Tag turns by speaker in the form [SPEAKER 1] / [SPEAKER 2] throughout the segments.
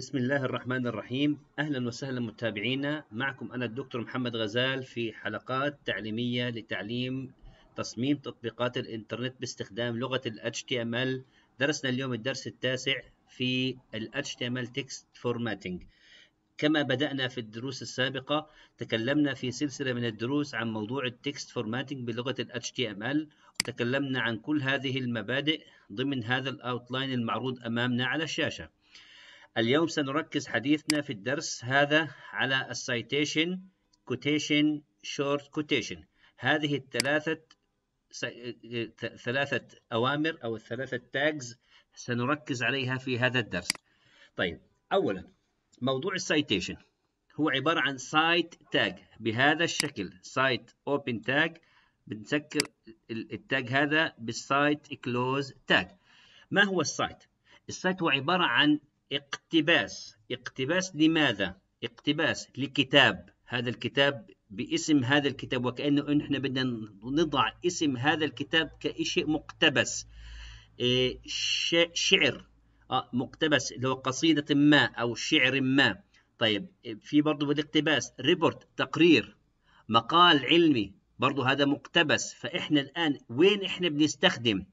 [SPEAKER 1] بسم الله الرحمن الرحيم أهلا وسهلا متابعينا معكم أنا الدكتور محمد غزال في حلقات تعليمية لتعليم تصميم تطبيقات الإنترنت باستخدام لغة ال HTML درسنا اليوم الدرس التاسع في ال HTML Text Formatting كما بدأنا في الدروس السابقة تكلمنا في سلسلة من الدروس عن موضوع التكست فورماتنج بلغة ال HTML وتكلمنا عن كل هذه المبادئ ضمن هذا الأوتلاين المعروض أمامنا على الشاشة اليوم سنركز حديثنا في الدرس هذا على السيتيشن كوتيشن شورت كوتيشن هذه الثلاثة ثلاثة أوامر أو الثلاثة تاجز سنركز عليها في هذا الدرس طيب أولا موضوع السيتيشن هو عبارة عن سايت تاج بهذا الشكل سايت اوبن تاج بنسكر التاج هذا بالسايت كلوز تاج ما هو السايت؟ السايت هو عبارة عن اقتباس اقتباس لماذا اقتباس لكتاب هذا الكتاب باسم هذا الكتاب وكأنه نحن إحنا بدنا نضع اسم هذا الكتاب كشيء مقتبس إيه شعر آه مقتبس اللي هو قصيدة ما أو شعر ما طيب في برضه بالاقتباس ريبورت تقرير مقال علمي برضه هذا مقتبس فإحنا الآن وين إحنا بنستخدم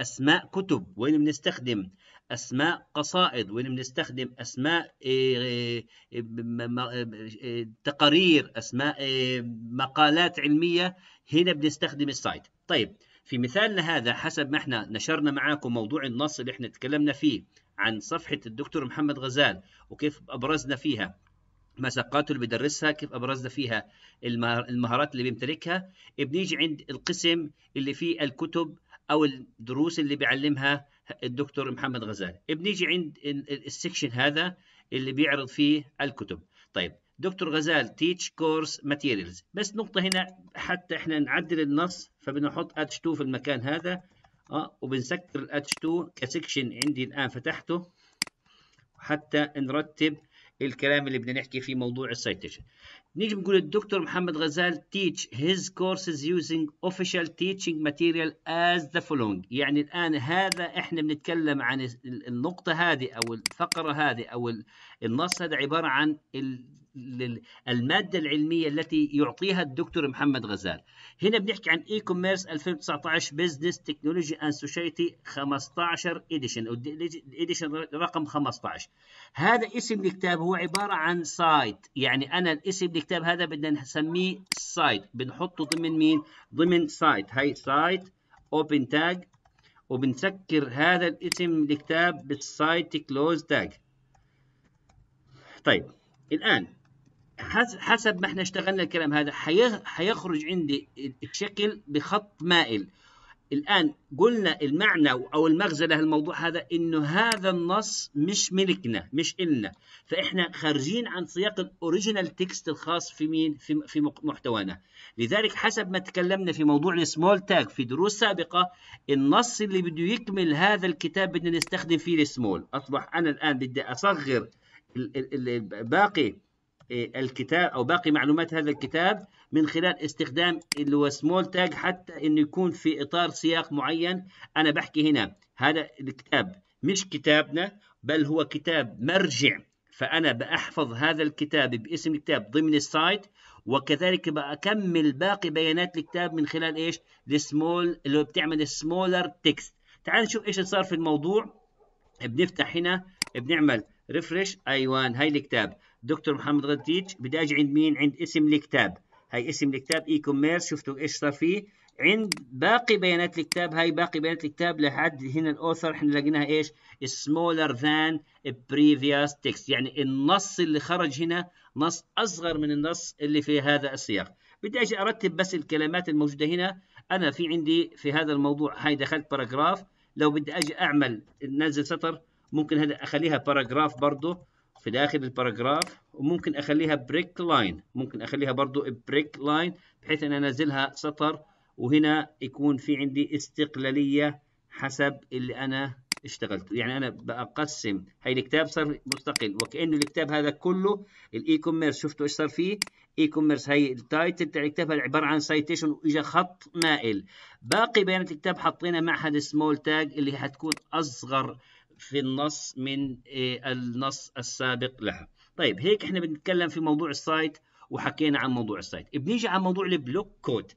[SPEAKER 1] أسماء كتب وين بنستخدم أسماء قصائد وين بنستخدم أسماء آه، آه، آه، تقارير أسماء مقالات علمية هنا بنستخدم السايت طيب في مثالنا هذا حسب ما احنا نشرنا معاكم موضوع النص اللي احنا اتكلمنا فيه عن صفحة الدكتور محمد غزال وكيف أبرزنا فيها مساقاته اللي بيدرسها كيف أبرزنا فيها المهارات اللي بيمتلكها بنيجي عند القسم اللي فيه الكتب أو الدروس اللي بيعلمها الدكتور محمد غزال بنيجي عند السكشن هذا اللي بيعرض فيه الكتب طيب دكتور غزال تيتش كورس ماتيريالز بس نقطة هنا حتى احنا نعدل النص فبنحط اتش 2 في المكان هذا اه وبنسكر الاتش 2 كسكشن عندي الان فتحته حتى نرتب الكلام اللي بدنا نحكي فيه موضوع السيتيشن نيجي بنقول الدكتور محمد غزال teach his courses using official teaching material as the following يعني الآن هذا إحنا بنتكلم عن النقطة هذه أو الفقرة هذه أو النص هذا عبارة عن الماده العلميه التي يعطيها الدكتور محمد غزال هنا بنحكي عن اي كوميرس 2019 بزنس تكنولوجي اند سوسايتي 15 اديشن الاديشن رقم 15 هذا اسم الكتاب هو عباره عن سايت يعني انا الاسم الكتاب هذا بدنا نسميه سايت بنحطه ضمن مين ضمن سايت هاي سايت اوبن تاج وبنسكر هذا الاسم الكتاب بالسايت كلوز تاج طيب الان حسب ما احنا اشتغلنا الكلام هذا حيخرج عندي الشكل بخط مائل الآن قلنا المعنى أو المغزى لهالموضوع هذا إنه هذا النص مش ملكنا مش إلنا فإحنا خارجين عن سياق الأوريجينال تكست الخاص في مين في, في محتوانا لذلك حسب ما تكلمنا في موضوع السمول تاج في دروس سابقة النص اللي بده يكمل هذا الكتاب بدنا نستخدم فيه السمول أصبح أنا الآن بدي أصغر باقي الكتاب او باقي معلومات هذا الكتاب من خلال استخدام اللي هو سمول تاج حتى انه يكون في اطار سياق معين انا بحكي هنا هذا الكتاب مش كتابنا بل هو كتاب مرجع فانا بحفظ هذا الكتاب باسم الكتاب ضمن السايت وكذلك بكمل باقي بيانات الكتاب من خلال ايش السمول اللي هو بتعمل سمولر تكست تعال نشوف ايش صار في الموضوع بنفتح هنا بنعمل ريفرش ايوان هاي الكتاب دكتور محمد غديج بدي اجي عند مين عند اسم الكتاب هاي اسم الكتاب اي كوميرس شفتوا ايش صار فيه عند باقي بيانات الكتاب هاي باقي بيانات الكتاب لحد هنا الاوثر احنا لقيناها ايش سمولر ذان بريفيوس تكست، يعني النص اللي خرج هنا نص اصغر من النص اللي في هذا السياق بدي اجي ارتب بس الكلمات الموجوده هنا انا في عندي في هذا الموضوع هاي دخلت باراجراف لو بدي اجي اعمل نزل سطر ممكن هذا اخليها باراجراف برضه في داخل الباراجراف وممكن اخليها بريك لاين ممكن اخليها برضو بريك لاين بحيث ان انزلها سطر وهنا يكون في عندي استقلاليه حسب اللي انا اشتغلت يعني انا بقسم هاي الكتاب صار مستقل وكانه الكتاب هذا كله الاي كوميرس شفتوا ايش صار فيه اي كوميرس هي التايتل تاع الكتاب هذا عباره عن سايتيشن واجا خط مائل باقي بيانات الكتاب حطينا معها السمول تاج اللي هتكون اصغر في النص من آه، النص السابق لها طيب هيك احنا بنتكلم في موضوع السايت وحكينا عن موضوع السايت بنيجي على موضوع البلوك كود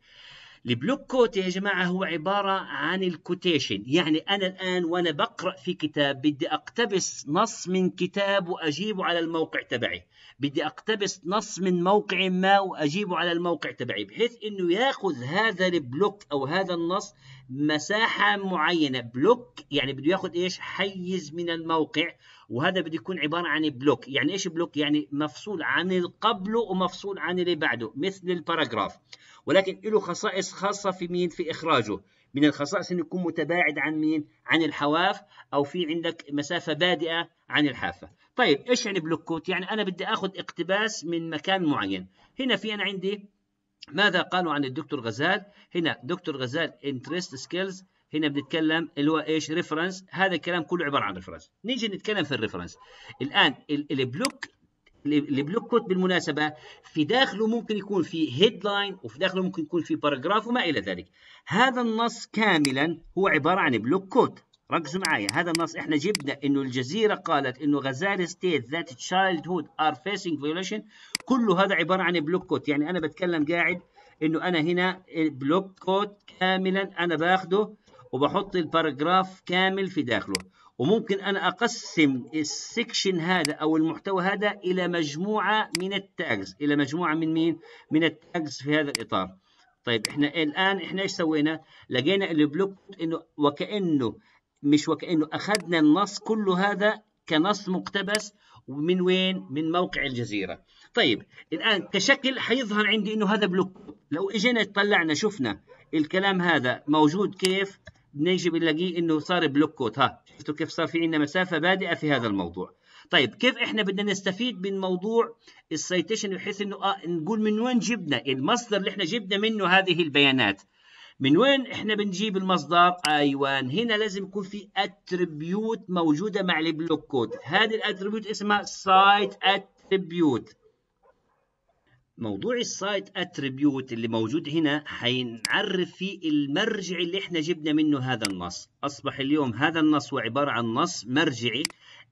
[SPEAKER 1] البلوك كوت يا جماعة هو عبارة عن الكوتيشن يعني أنا الآن وأنا بقرأ في كتاب بدي أقتبس نص من كتاب وأجيبه على الموقع تبعي بدي أقتبس نص من موقع ما وأجيبه على الموقع تبعي بحيث أنه يأخذ هذا البلوك أو هذا النص مساحة معينة بلوك يعني بده يأخذ إيش حيز من الموقع وهذا بده يكون عباره عن بلوك يعني ايش بلوك يعني مفصول عن اللي قبله ومفصول عن اللي بعده مثل الباراجراف ولكن له خصائص خاصه في مين في اخراجه من الخصائص انه يكون متباعد عن مين عن الحواف او في عندك مسافه بادئه عن الحافه طيب ايش يعني بلوك كوت يعني انا بدي اخذ اقتباس من مكان معين هنا في انا عندي ماذا قالوا عن الدكتور غزال هنا دكتور غزال انترست سكيلز هنا بنتكلم اللي هو ايش ريفرنس هذا الكلام كله عباره عن ريفرنس نيجي نتكلم في الريفرنس الان البلوك البلوك كوت بالمناسبه في داخله ممكن يكون في هيدلاين وفي داخله ممكن يكون في باراجراف وما الى ذلك هذا النص كاملا هو عباره عن بلوك كوت ركزوا معي هذا النص احنا جبنا انه الجزيره قالت انه غزال ستيت ذات تشايلد هود ار فيسينج فيوليشن كله هذا عباره عن بلوك كوت يعني انا بتكلم قاعد انه انا هنا بلوك كوت كاملا انا باخده وبحط الباراجراف كامل في داخله وممكن أنا أقسم السكشن هذا أو المحتوى هذا إلى مجموعة من التاجز إلى مجموعة من مين؟ من التاجز في هذا الإطار طيب إحنا الآن إحنا إيش سوينا؟ لقينا البلوك إنه وكأنه مش وكأنه أخذنا النص كله هذا كنص مقتبس ومن وين؟ من موقع الجزيرة طيب الآن كشكل حيظهر عندي إنه هذا بلوك لو إجينا طلعنا شفنا الكلام هذا موجود كيف؟ نيجي بنلاقيه انه صار بلوك كود ها شفتوا كيف صار في عندنا مسافه بادئه في هذا الموضوع طيب كيف احنا بدنا نستفيد من موضوع السيتيشن بحيث انه آه نقول من وين جبنا المصدر اللي احنا جبنا منه هذه البيانات من وين احنا بنجيب المصدر ايوه هنا لازم يكون في اتريبيوت موجوده مع البلوك كود هذه الاتريبيوت اسمها سايت اتريبيوت موضوع السايت اتريبيوت اللي موجود هنا حينعرف فيه المرجع اللي احنا جبنا منه هذا النص اصبح اليوم هذا النص هو عباره عن نص مرجعي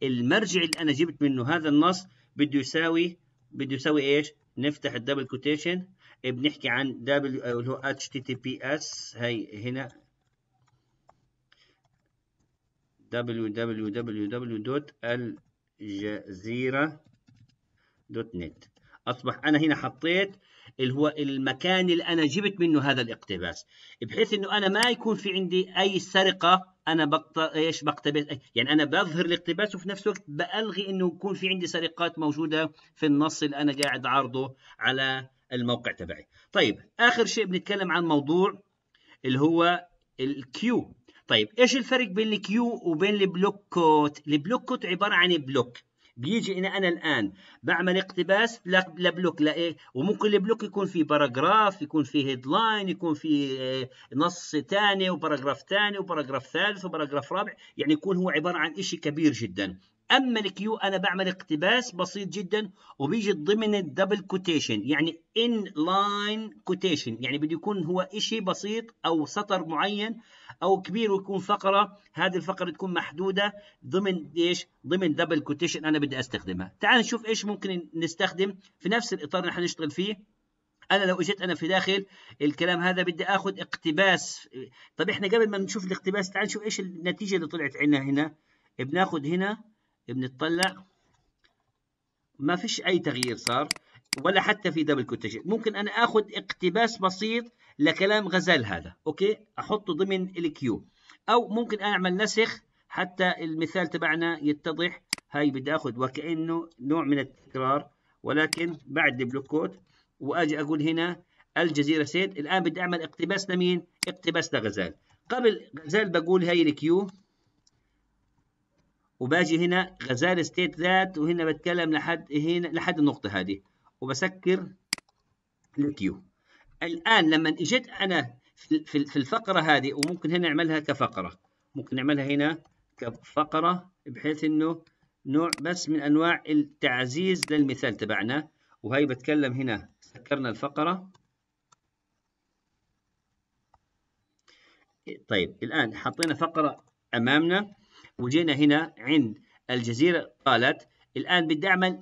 [SPEAKER 1] المرجع اللي انا جبت منه هذا النص بده يساوي بده يساوي ايش نفتح الدبل كوتيشن بنحكي عن دبل اللي هو اتش تي تي بي اس هي هنا www.aljazeera.net اصبح انا هنا حطيت اللي هو المكان اللي انا جبت منه هذا الاقتباس بحيث انه انا ما يكون في عندي اي سرقه انا بقت... ايش بقتبس يعني انا بظهر الاقتباس وفي نفس الوقت بالغي انه يكون في عندي سرقات موجوده في النص اللي انا قاعد عرضه على الموقع تبعي طيب اخر شيء بنتكلم عن موضوع اللي هو الكيو طيب ايش الفرق بين الكيو وبين البلوك كوت البلوك كوت عباره عن بلوك بيجي إن أنا الآن بعمل اقتباس لبلوك لايه وممكن البلوك يكون فيه باراجراف يكون فيه هيدلاين يكون فيه آه، نص ثاني وباراجراف ثاني وباراجراف ثالث وباراجراف رابع يعني يكون هو عبارة عن إشي كبير جدا اما الكيو انا بعمل اقتباس بسيط جدا وبيجي ضمن الدبل كوتيشن يعني ان لاين كوتيشن يعني بده يكون هو شيء بسيط او سطر معين او كبير ويكون فقره هذه الفقره تكون محدوده ضمن ايش ضمن دبل كوتيشن انا بدي استخدمها تعال نشوف ايش ممكن نستخدم في نفس الاطار اللي حنشتغل فيه انا لو اجيت انا في داخل الكلام هذا بدي اخذ اقتباس طب احنا قبل ما نشوف الاقتباس تعال نشوف ايش النتيجه اللي طلعت عندنا هنا بناخذ هنا بنطلع ما فيش اي تغيير صار ولا حتى في دبل كوتيشن ممكن انا اخذ اقتباس بسيط لكلام غزال هذا اوكي احطه ضمن الكيو او ممكن اعمل نسخ حتى المثال تبعنا يتضح هاي بدي اخذ وكانه نوع من التكرار ولكن بعد بلوكوت واجي اقول هنا الجزيره سيد الان بدي اعمل اقتباس لمين اقتباس لغزال قبل غزال بقول هاي الكيو وباجي هنا غزال ستيت ذات وهنا بتكلم لحد هنا لحد النقطه هذه وبسكر الكيو الآن لما إجيت أنا في في الفقرة هذه وممكن هنا نعملها كفقرة ممكن نعملها هنا كفقرة بحيث إنه نوع بس من أنواع التعزيز للمثال تبعنا وهي بتكلم هنا سكرنا الفقرة طيب الآن حطينا فقرة أمامنا وجينا هنا عند الجزيرة قالت الآن بدي أعمل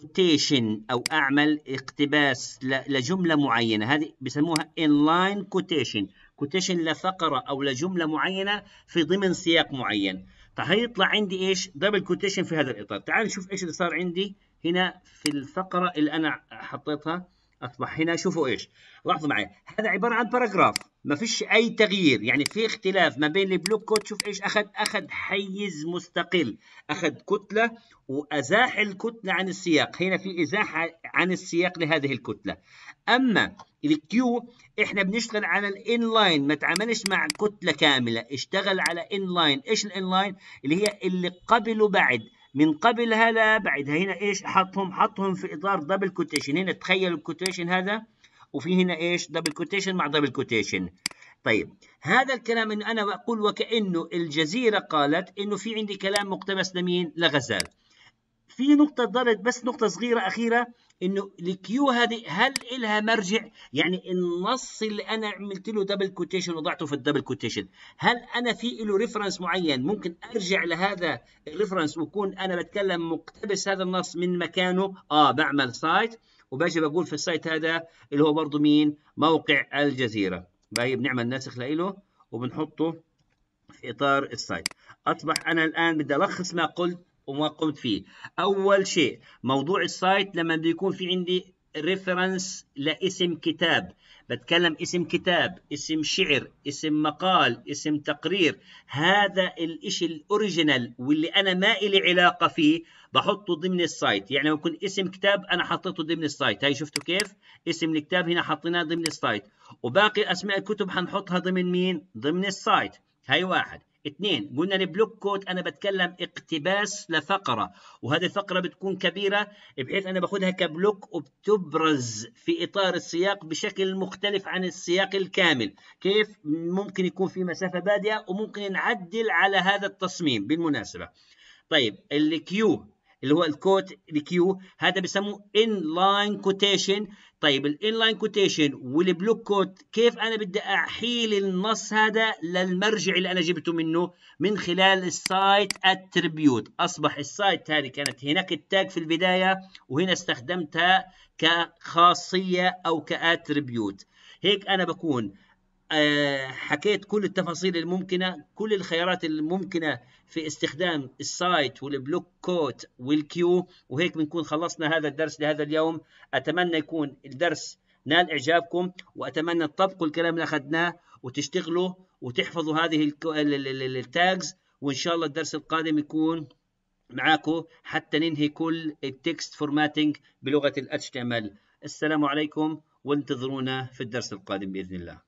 [SPEAKER 1] كوتيشن او اعمل اقتباس لجمله معينه هذه بيسموها لاين كوتيشن كوتيشن لفقره او لجمله معينه في ضمن سياق معين فهيطلع طيب، عندي ايش دبل كوتيشن في هذا الاطار تعال نشوف ايش اللي صار عندي هنا في الفقره اللي انا حطيتها اصبح هنا شوفوا ايش لاحظوا معي هذا عباره عن باراجراف ما فيش اي تغيير يعني في اختلاف ما بين البلوك كود شوف ايش اخذ اخذ حيز مستقل اخذ كتله وازاح الكتله عن السياق هنا في ازاحه عن السياق لهذه الكتله اما الكيو احنا بنشتغل على الان لاين ما تعاملش مع كتله كامله اشتغل على ان لاين ايش الان لاين اللي هي اللي قبل وبعد من قبلها لا بعد هنا ايش حطهم حطهم في اطار دبل كوتيشن هنا تخيل الكوتيشن هذا وفي هنا ايش دبل كوتيشن مع دبل كوتيشن طيب هذا الكلام انه انا بقول وكانه الجزيره قالت انه في عندي كلام مقتبس لمين لغزال في نقطه ضرت بس نقطه صغيره اخيره انه الكيو هذه هل إلها مرجع؟ يعني النص اللي انا عملت له دبل كوتيشن وضعته في الدبل كوتيشن، هل انا في له ريفرنس معين ممكن ارجع لهذا الريفرنس واكون انا بتكلم مقتبس هذا النص من مكانه؟ اه بعمل سايت وباجي بقول في السايت هذا اللي هو برضه مين موقع الجزيره باجي بنعمل ناسخ له وبنحطه في اطار السايت اصبح انا الان بدي الخص ما قلت وما قمت فيه اول شيء موضوع السايت لما بده يكون في عندي ريفرنس لاسم كتاب بتكلم اسم كتاب اسم شعر اسم مقال اسم تقرير هذا الاشي الاوريجينال واللي انا ما إلي علاقه فيه بحطه ضمن السايت يعني يكون اسم كتاب انا حطيته ضمن السايت هاي شفتوا كيف اسم الكتاب هنا حطيناه ضمن السايت وباقي اسماء الكتب حنحطها ضمن مين ضمن السايت هاي واحد اثنين قلنا البلوك كود انا بتكلم اقتباس لفقره وهذه الفقره بتكون كبيره بحيث انا باخذها كبلوك وبتبرز في اطار السياق بشكل مختلف عن السياق الكامل كيف ممكن يكون في مسافه بادئه وممكن نعدل على هذا التصميم بالمناسبه طيب الكيو اللي هو الكوت الكيو هذا بسموه ان لاين كوتيشن طيب الان لاين كوتيشن والبلوك كوت كيف انا بدي احيل النص هذا للمرجع اللي انا جبته منه من خلال السايت اتريبيوت اصبح السايت هذه كانت هناك التاج في البدايه وهنا استخدمتها كخاصيه او كاتريبيوت هيك انا بكون آه، حكيت كل التفاصيل الممكنة كل الخيارات الممكنة في استخدام السايت والبلوك كوت والكيو وهيك بنكون خلصنا هذا الدرس لهذا اليوم أتمنى يكون الدرس نال إعجابكم وأتمنى تطبقوا الكلام اللي أخذناه وتشتغلوا وتحفظوا هذه التاجز وإن شاء الله الدرس القادم يكون معاكم حتى ننهي كل التكست فورماتنج بلغة ال HTML السلام عليكم وانتظرونا في الدرس القادم بإذن الله